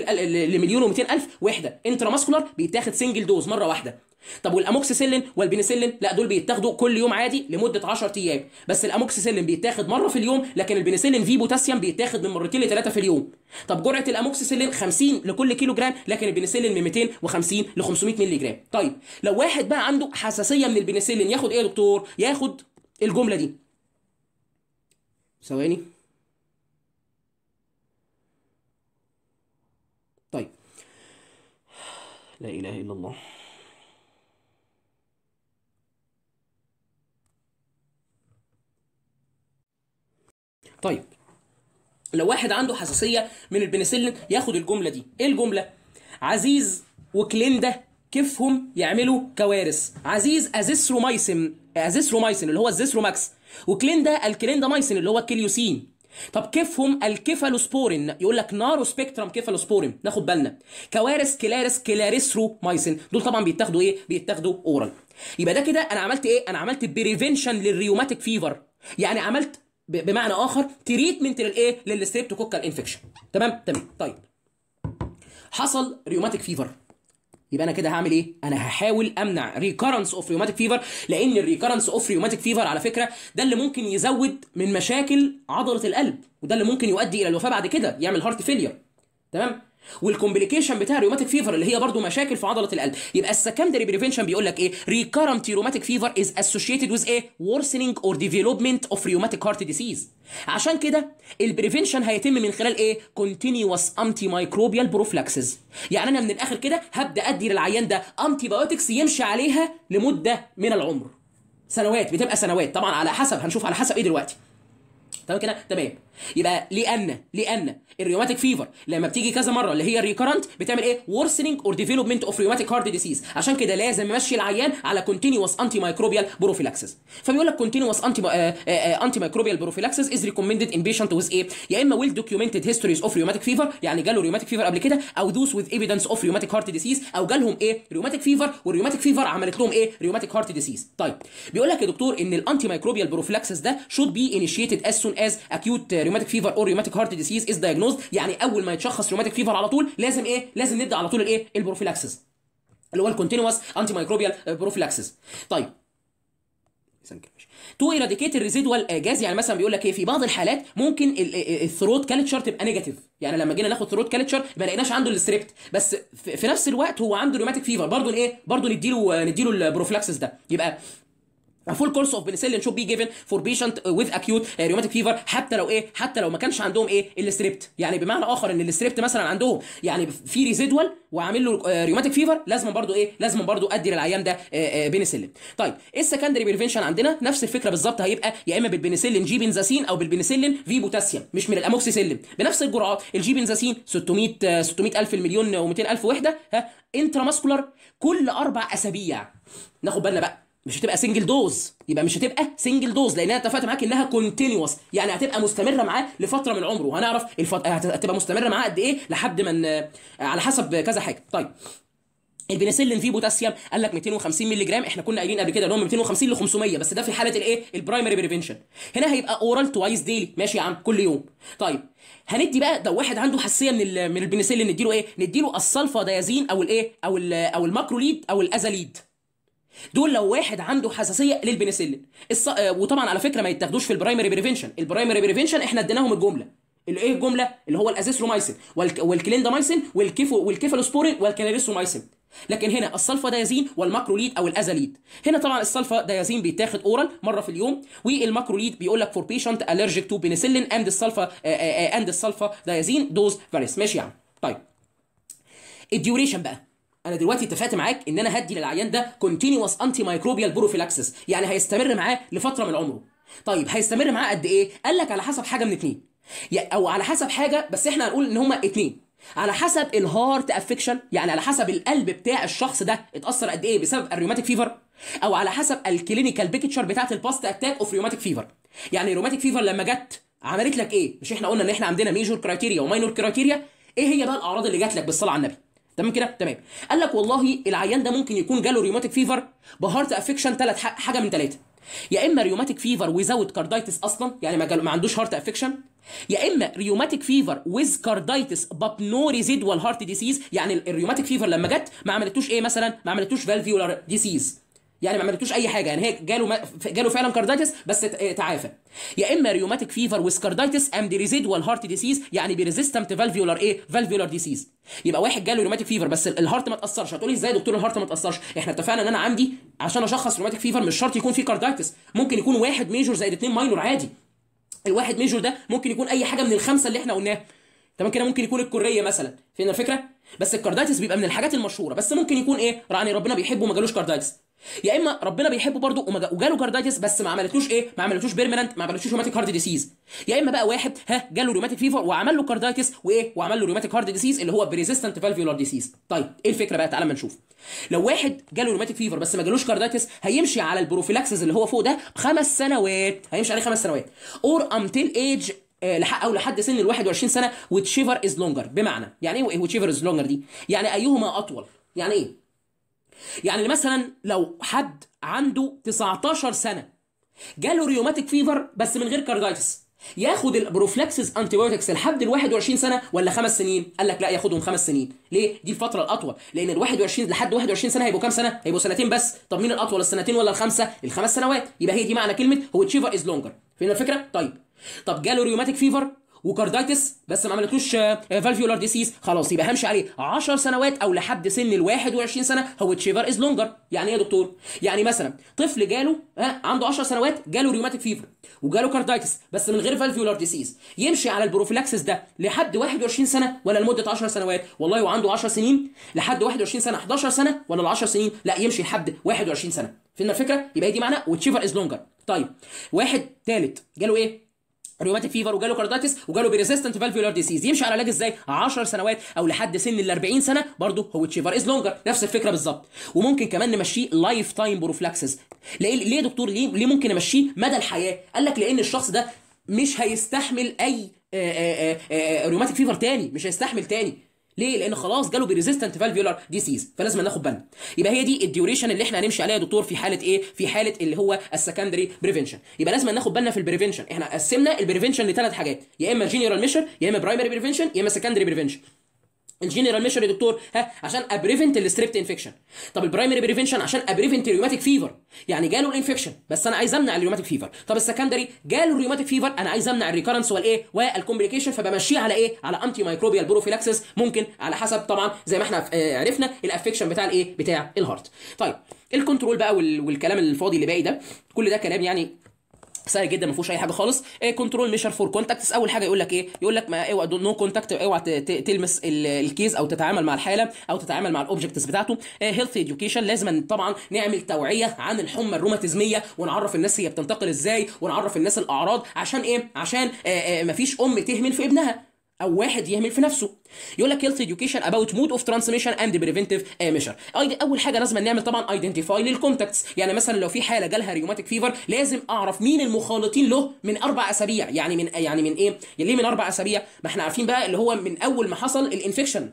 لمليون و 200000 وحده انترا ماسكولار بيتاخد سنجل دوز مره واحده طب والاموكسيسيلين والبنسلين لا دول بيتاخدوا كل يوم عادي لمده 10 ايام بس الاموكسيسيلين بيتاخد مره في اليوم لكن البنسلين في بوتاسيوم بيتاخد من مرتين لثلاثه في اليوم طب جرعه الاموكسيسيلين 50 لكل كيلو جرام لكن البنسلين من 250 ل 500 مللي جرام طيب لو واحد بقى عنده حساسيه من البنسلين ياخد ايه يا دكتور ياخد الجمله دي ثواني طيب لا إله إلا الله طيب لو واحد عنده حساسية من البنسلين ياخد الجملة دي ايه الجملة عزيز وكليندا ده كيفهم يعملوا كوارث عزيز ازيثرومايسين ازيثرومايسين اللي هو الزيثروماكس وكلين ده الكلين مايسين اللي هو الكليوسين طب كيفهم الكيفالوسبورين يقول لك نارو سبيكترم كيفالوسبورين ناخد بالنا كوارث كلارس كلاريسرو مايسين دول طبعا بيتاخدوا ايه بيتاخدوا اورال يبقى ده كده انا عملت ايه انا عملت بريفنشن للريوماتيك فيفر يعني عملت بمعنى اخر تريتمنت للايه للستريبتوكوكال انفكشن تمام تمام طيب حصل ريوماتيك فيفر يبقى انا كده هعمل ايه انا هحاول امنع ريكرنس اوف ريوماتيك فيفر لان الريكرنس اوف ريوماتيك فيفر على فكره ده اللي ممكن يزود من مشاكل عضله القلب وده اللي ممكن يؤدي الى الوفاه بعد كده يعمل هارت فيلير تمام والكومبليكيشن بتاع الروماتيك فيفر اللي هي برضو مشاكل في عضله القلب يبقى السكندري بريفنشن بيقول لك ايه ريكارنت روماتيك فيفر از اسوشيتد ويز ايه worsening اور ديفلوبمنت اوف ريوماتيك هارت ديسيز عشان كده البريفنشن هيتم من خلال ايه كونتينيوس انتي مايكروبيال بروفلاكسز يعني انا من الاخر كده هبدا ادي للعيان ده انتي بايوتكس يمشي عليها لمده من العمر سنوات بتبقى سنوات طبعا على حسب هنشوف على حسب ايه دلوقتي تمام كده تمام يبقى لان لان الريوماتيك فيفر لما بتيجي كذا مره اللي هي الريكرنت بتعمل ايه worsening اور ديفلوبمنت اوف ريوماتيك هارت ديسيز عشان كده لازم امشي العيان على كونتينوس انتي مايكروبيال بروفيلاكسس فبيقول لك كونتينوس انتي انتي مايكروبيال بروفيلاكسس از ريكومندد ان بيشنت ويز ايه يا اما ويل دوكيومنتد هيستوريز اوف ريوماتيك فيفر يعني جاله ريوماتيك فيفر قبل كده او دوس ويز ايفيدنس اوف ريوماتيك هارت ديسيز او جالهم ايه ريوماتيك فيفر والريوماتيك فيفر عملت لهم ايه ريوماتيك هارت ديزيز طيب بيقول لك يا دكتور ان الانتي مايكروبيال بروفيلاكسس ده شود بي انيشيتد as سون از acute آه، ريوماتيك فيفر اور ريوماتيك هارت ديسيز از دايجنوزد يعني اول ما يتشخص ريوماتيك فيفر على طول لازم ايه لازم نبدا على طول الايه البروفيلاكسس اللي هو الكونتينوس انتي مايكروبيال بروفيلاكسس طيب تو ايراديكيت الريزيدوال جاز يعني مثلا بيقول لك ايه في بعض الحالات ممكن آه، آه، الثروت كالتشر تبقى نيجاتيف يعني لما جينا ناخد ثروت كالتشر ما لقيناش عنده الستريبت بس في نفس الوقت هو عنده ريوماتيك فيفر برضه الايه برضه نديله آه، نديله البروفلاكسس ده يبقى A full course of penicillin should be given for patient uh, with acute uh, rheumatic fever حتى لو ايه حتى لو ما كانش عندهم ايه الاستريبت يعني بمعنى اخر ان الاستريبت مثلا عندهم يعني في ريزيدوال وعامل له ريوماتيك فيفر لازم برضو ايه لازم برضو ادي للعيان ده بنسلين آه، آه، طيب ايه السكندري بريفنشن عندنا نفس الفكره بالظبط هيبقى يا اما بالبنسلين جي بنزاسين او بالبنسلين في بوتاسيوم مش من الاموكسيسيلين بنفس الجرعات الجي بنزاسين 600 600000 المليون و200000 وحده ها انترا ماسكولار كل اربع اسابيع ناخد بالنا بقى مش هتبقى سنجل دوز يبقى مش هتبقى سنجل دوز لان انا اتفقت معاك انها كونتينوس يعني هتبقى مستمره معاه لفتره من عمره وهنعرف الفت... هتبقى مستمره معاه قد ايه لحد ما على حسب كذا حاجه طيب البنسلين فيه بوتاسيوم قال لك 250 مللي جرام احنا كنا قايلين قبل كده ان هم 250 ل 500 بس ده في حاله الايه البرايمري بريفنشن هنا هيبقى اورال توايس ديلي ماشي يا عم كل يوم طيب هندي بقى ده واحد عنده حساسيه من من البنسلين نديله ايه نديله الصلفا دايازين او الايه او ال او الماكروليد او الازاليد دول لو واحد عنده حساسيه للبنسلين الص... آه، وطبعا على فكره ما يتاخدوش في البرايمري بريفنشن البرايمري بريفنشن احنا اديناهم الجمله الايه الجمله اللي هو الازيثرومايسين والك... والكليندامايسين والكيفو والكيفالوسبورين والكاليريثرومايسين لكن هنا السلفا دايزين والماكروليد او الازاليد هنا طبعا السلفا دايزين بيتاخد اورال مره في اليوم والماكروليد بيقول لك فور بيشنت الرجيك تو بنسلين اند السلفا اند السلفا دايزين دوز فاريس ماشي يا يعني. عم طيب الديوريشن بقى انا دلوقتي اتفقت معاك ان انا هدي للعيان ده كونتينوس انتي مايكروبيال بروفيلاكسس يعني هيستمر معاه لفتره من عمره طيب هيستمر معاه قد ايه قال لك على حسب حاجه من اتنين او على حسب حاجه بس احنا هنقول ان هما اتنين على حسب الهارت افكشن يعني على حسب القلب بتاع الشخص ده اتاثر قد ايه بسبب الريوماتيك فيفر او على حسب الكلينيكال بيكتشر بتاعه الباست اتاك اوف ريوماتيك فيفر يعني الريوماتيك فيفر لما جت عملت لك ايه مش احنا قلنا ان احنا عندنا ميجور كرايتيريا وماينور كرايتيريا ايه هي بقى الاعراض اللي جات لك بالصلاه على النبي تمام كده تمام قال لك والله العيان ده ممكن يكون جاله ريوماتيك فيفر بهارت افكشن ثلاث حاجه من ثلاثه يا اما ريوماتيك فيفر ويزاوت كاردايتس اصلا يعني ما, جاله ما عندوش هارت افكشن يا اما ريوماتيك فيفر ويز كاردايتس نو ريزيدوال هارت ديسيز يعني الريوماتيك فيفر لما جت ما عملتوش ايه مثلا ما عملتوش فالفيولار ديسيز يعني ما عملتوش اي حاجه يعني هي جاله جاله فعلا كاردايتس بس إيه، تعافى يا اما ريوماتيك فيفر وسكاردايتس اند ريزيدوال هارت ديسيز يعني بريزيستنت فالفيولار ايه فالفيولار ديسيز يبقى واحد جاله ريوماتيك فيفر بس الهارت ما اتاثرش هتقولي ازاي دكتور الهارت ما اتاثرش احنا اتفقنا ان انا عندي عشان اشخص ريوماتيك فيفر مش شرط يكون في كاردايتس ممكن يكون واحد ميجور زائد اثنين ماينور عادي الواحد ميجور ده ممكن يكون اي حاجه من الخمسه اللي احنا قلناها تمام كده ممكن يكون الكريه مثلا فين الفكره بس الكاردايتس بيبقى من الحاجات المشهوره بس ممكن يكون ايه يعني ربنا بيحبه ما جالوش كاردايتس يا اما ربنا بيحبه برضه وجاله كاردايتس بس ما عملتلوش ايه ما عملتلوش بيرمننت ما عملتلوش روماتيك هارد ديسيز يا اما بقى واحد ها جاله روماتيك فيفر وعمل له كاردايتس وايه وعمل له روماتيك هارد ديسيز اللي هو بريزيستنت فالفيولار ديسيز طيب ايه الفكره بقى تعالى ما نشوف لو واحد جاله روماتيك فيفر بس ما جالوش كاردايتس هيمشي على البروفيلاكسز اللي هو فوق ده خمس سنوات هيمشي عليه خمس سنوات اور امتل ايج او لحد سن ال 21 سنه وتشيفر از لونجر بمعنى يعني ايه وتشيفر از لونجر دي يعني ايهما اطول يعني ايه يعني مثلا لو حد عنده 19 سنه جاله ريوماتيك فيفر بس من غير كاردايتس ياخد البروفلاكسز انتي بايوتكس لحد ال 21 سنه ولا خمس سنين؟ قال لك لا ياخدهم خمس سنين، ليه؟ دي الفتره الاطول، لان ال 21 لحد 21 سنه هيبقوا كام سنه؟ هيبقوا سنتين بس، طب مين الاطول السنتين ولا الخمسه؟ الخمس سنوات، يبقى هي دي معنى كلمه هو تشيفر از لونجر، فين الفكره؟ طيب طب جاله ريوماتيك فيفر وكاردايتس بس ما عملتلوش فالفيولار آه، آه، ديسيز خلاص يبقى همشي عليه 10 سنوات او لحد سن ال 21 سنه هو تشيفر از لونجر يعني ايه يا دكتور يعني مثلا طفل جاله ها آه، عنده 10 سنوات جاله ريوماتيك فيفر وجاله كاردايتس بس من غير فالفيولار ديسيز يمشي على البروفيلاكسس ده لحد 21 سنه ولا لمده 10 سنوات والله وعنده 10 سنين لحد 21 سنه 11 سنه ولا ال 10 سنين لا يمشي لحد 21 سنه فهمنا الفكره يبقى دي معنى وتشيفر از لونجر طيب واحد ثالث جاله ايه ريوماتيك فيفر وجاله كارديتس وجاله بريزيستنت فالفيولار ديسيز يمشي على علاج ازاي 10 سنوات او لحد سن ال 40 سنه برضه هو تشيفر از لونجر نفس الفكره بالظبط وممكن كمان نمشيه لايف تايم بروفلاكسز ليه ليه يا دكتور ليه ليه ممكن نمشيه مدى الحياه قال لك لان الشخص ده مش هيستحمل اي ريوماتيك آه، فيفر آه، آه، تاني مش هيستحمل تاني ليه؟ لان خلاص جاله بريزيستنت فالفيولار ديزيز فلازم ناخد بالنا. يبقى هي دي الديوريشن اللي احنا هنمشي عليها يا دكتور في حاله ايه؟ في حاله اللي هو السكندري بريفنشن. يبقى لازم ناخد بالنا في البريفنشن، احنا قسمنا البريفنشن لثلاث حاجات، يا اما جينيرال ميشر، يا اما برايمري بريفنشن، يا اما سكندري بريفنشن. الجنرال ميشر يا دكتور ها عشان ابريفنت الستريبت انفكشن طب البرايمري بريفنشن عشان ابريفنت الريوماتيك فيفر يعني جاله الانفكشن بس انا عايز امنع الريوماتيك فيفر طب السكندري جاله الريوماتيك فيفر انا عايز امنع الريكرنس والايه والكومبليكيشن فبمشيه على ايه على انتي مايكروبيال بروفيلاكسس ممكن على حسب طبعا زي ما احنا آه، عرفنا الافكشن بتاع الايه بتاع الهارت طيب الكنترول بقى والكلام الفاضي اللي باقي ده كل ده كلام يعني سهل جدا ما فيهوش اي حاجه خالص إيه كنترول ميشر فور كونتاكتس اول حاجه يقول لك ايه يقول لك ما اوعى نو كونتاكت اوعى تلمس الكيس او تتعامل مع الحاله او تتعامل مع الاوبجكتس بتاعته هيلث اديوكيشن لازم طبعا نعمل توعيه عن الحمى الروماتيزميه ونعرف الناس هي بتنتقل ازاي ونعرف الناس الاعراض عشان ايه عشان إيه، إيه، ما فيش ام تهمل في ابنها او واحد يهمل في نفسه يقول لك health education about mode of transmission and preventive measure اول حاجه لازم نعمل طبعا ايدنتيفاي للكونتاكتس يعني مثلا لو في حاله جالها ريوماتيك فيفر لازم اعرف مين المخالطين له من اربع اسابيع يعني من يعني من ايه يعني ليه من اربع اسابيع ما احنا عارفين بقى اللي هو من اول ما حصل الانفكشن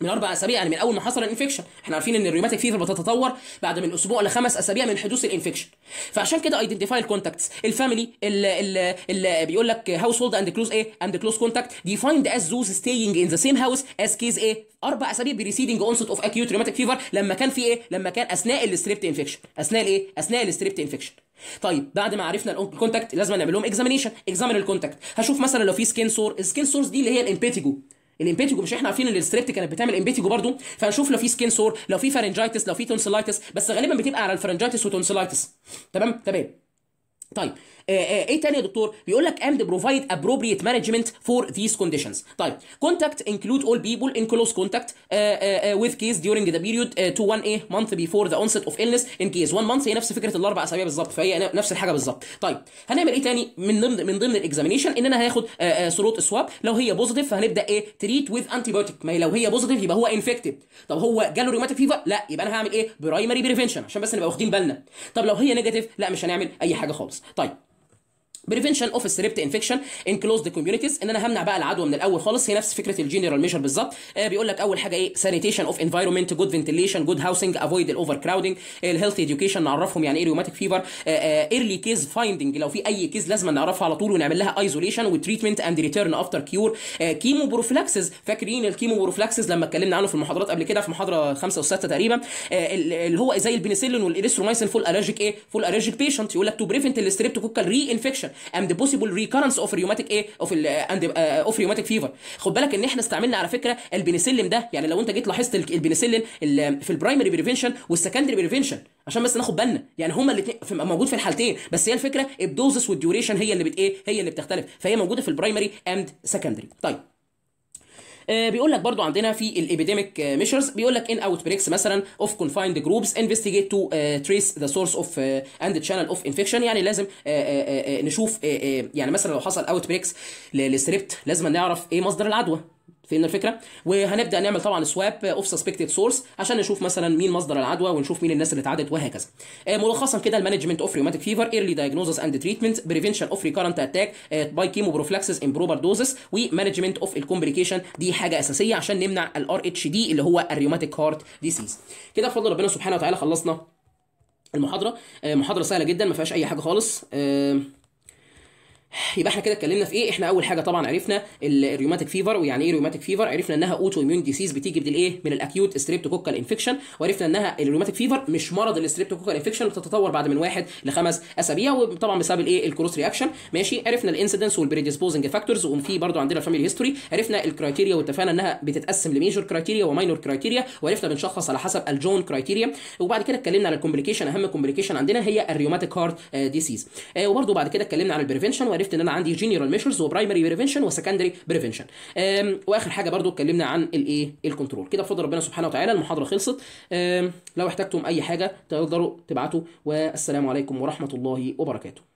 من اربع اسابيع يعني من اول ما حصل الانفكشن احنا عارفين ان الريوماتيك فيفر بتتطور بعد من اسبوع لخمس اسابيع من حدوث الانفكشن فعشان كده ايدنتيفاي الكونتاكتس الفاميلي اللي بيقول لك هاوس هولد اند كلوز ايه اند كلوز كونتاكت ديفايند از ذوز ستيينج ان ذا سيم هاوس از كيز ايه اربع اسابيع بريسيدنج اونست اوف اكيوت ريوماتيك فيفر لما كان في ايه لما كان اثناء الستريبت انفكشن اثناء الايه اثناء الستريبت انفكشن طيب بعد ما عرفنا الكونتاكت لازم نعمل لهم اكزامينيشن اكزامين الكونتاكت هشوف مثلا لو في سكين سور السكين سورز دي اللي هي الامبيتيجو الامبيتيجو مش احنا عارفين ان الستريبت كانت بتعمل امبيتيجو برضو فهنشوف لو في سكين سور لو في فارنجايتس لو في تونسلايتس بس غالبا بتبقى على الفارنجايتس وتونسلايتس تمام تمام طيب آه، آه، ايه تاني يا دكتور بيقول لك اند بروفايد ابروبريت مانجمنت فور ذيس كونديشنز. طيب كونتاكت انكلود اول people ان كلوز كونتاكت وذ كيس with ذا بيريود تو 1 ايه مانث بيفور ذا اونست اوف the onset of illness in case one month هي نفس فكره الاربع اسابيع بالظبط فهي نفس الحاجه بالظبط طيب هنعمل ايه تاني من ضمن من ضمن الاكزامينشن ان انا هاخد سروت سواب لو هي بوزيتيف فهنبدا ايه تريت وذ انتي بايوتيك ما هي لو هي بوزيتيف يبقى هو انفكتد طب هو جاله روماتيك فيفر لا يبقى انا هعمل ايه برايمري بريفنشن عشان بس نبقى واخدين بالنا طب لو هي نيجاتيف لا مش هنعمل اي حاجه خالص طيب بريفنشن اوف سريبت انفكشن ان كلوزد كوميونيتيز ان انا همنع بقى العدوى من الاول خالص هي نفس فكره الجنرال ميجر بالظبط آه بيقول لك اول حاجه ايه سانيتيشن اوف انفايرمنت جود فنتيليشن جود هاوسنج افويد الاوفر كراودنج الهيلث اديوكيشن نعرفهم يعني ايه ريوماتيك فيفر ايرلي كيز فايندنج لو في اي كيز لازم نعرفها على طول ونعمل لها ايزوليشن وتريتمنت اند ريتيرن افتر كيور كيمو بروفلاكسز فاكرين الكيمو بروفلاكسز لما اتكلمنا عنه في المحاضرات قبل كده في محاضره 5 وسته 6 تقريبا آه، اللي هو زي البنسلين والاريثرومايسين فول الرجيك ايه فول الرجيك بيشنت يقول لك تو بريفنت الستريبتوكوكال ري انفكشن infection اند بوسيبل possible اوف ريوماتيك ايه اوف اند اوف ريوماتيك فيفر خد بالك ان احنا استعملنا على فكره البنسلين ده يعني لو انت جيت لاحظت البنسلين في البرايمري بريفنشن والسكندري بريفنشن عشان بس ناخد بالنا يعني هما الاثنين موجود في الحالتين بس هي الفكره الدوزس والديوريشن هي اللي بت ايه هي اللي بتختلف فهي موجوده في البرايمري اند سكندري طيب آه، بيقول لك برضو عندنا في الابيديميك ميشرز بيقول لك ان اوت بريكس مثلا اوف كونفايند جروبس انفستيجيت تو تريس ذا سورس اوف اند تشانل اوف انفكشن يعني لازم uh, uh, uh, نشوف uh, uh, يعني مثلا لو حصل اوت بريكس للستريبت لازم نعرف ايه مصدر العدوى فين الفكره وهنبدا نعمل طبعا سواب اوف سسبكتد سورس عشان نشوف مثلا مين مصدر العدوى ونشوف مين الناس اللي اتعدت وهكذا آه، ملخصا كده المانجمنت اوف ريوماتيك فيفر ايرلي دايجنوزس اند تريتمنت بريفنشن اوف ريكارنت اتاك باي كيمو بروفلاكسس ان بروبر دوزس ومانجمنت اوف الكومبليكيشن دي حاجه اساسيه عشان نمنع الار اتش دي اللي هو الريوماتيك هارت ديسيز كده بفضل ربنا سبحانه وتعالى خلصنا المحاضره آه، محاضره سهله جدا ما فيهاش اي حاجه خالص آه، يبقى احنا كده اتكلمنا في ايه احنا اول حاجه طبعا عرفنا الريوماتيك فيفر ويعني ايه ريوماتيك فيفر عرفنا انها اوتو ايميون ديسيز بتيجي إيه؟ من الايه من الاكيوت ستريبتوكوكال انفكشن وعرفنا انها الريوماتيك فيفر مش مرض الستريبتوكوكال انفكشن بتتطور بعد من واحد لخمس اسابيع وطبعا بسبب الايه الكروس رياكشن ماشي عرفنا الانسيدنس والبريديسبوزنج فاكتورز وفي برضه عندنا الفاميلي هيستوري عرفنا الكرايتيريا واتفقنا انها بتتقسم لميجور كرايتيريا وماينور كرايتيريا وعرفنا بنشخص على حسب الجون كرايتيريا وبعد كده اتكلمنا على الكومبليكيشن اهم كومبليكيشن عندنا هي الريوماتيك هارت ديسيز وبرضو بعد كده اتكلمنا على البريفنشن عرفت ان انا عندي جنرال ميشرز وبرايمري بريفنشن وسكندري بريفنشن واخر حاجه برضو اتكلمنا عن الايه الكنترول كده بفضل ربنا سبحانه وتعالى المحاضره خلصت لو احتجتم اي حاجه تقدروا تبعتوا والسلام عليكم ورحمه الله وبركاته